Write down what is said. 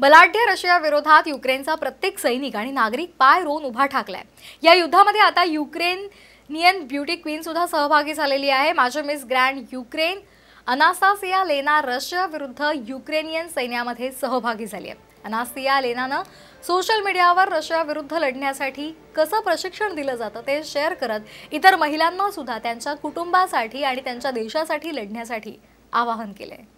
बलाढ्य विरोधात युक्रेनचा प्रत्येक सैनिक आणि नागरिक पाय रोवून उभा ठाकलाय या युद्धामध्ये आता युक्रेनियन ब्युटी क्वीन सुद्धा सहभागी झालेली आहे माझे मिस ग्रँड युक्रेन अनासासिया लेना रशिया विरुद्ध युक्रेनियन सैन्यामध्ये सहभागी झाली आहे अनासिया लेनानं सोशल मीडियावर रशिया विरुद्ध लढण्यासाठी कसं प्रशिक्षण दिलं जातं ते शेअर करत इतर महिलांना सुद्धा त्यांच्या कुटुंबासाठी आणि त्यांच्या देशासाठी लढण्यासाठी आवाहन केलं आहे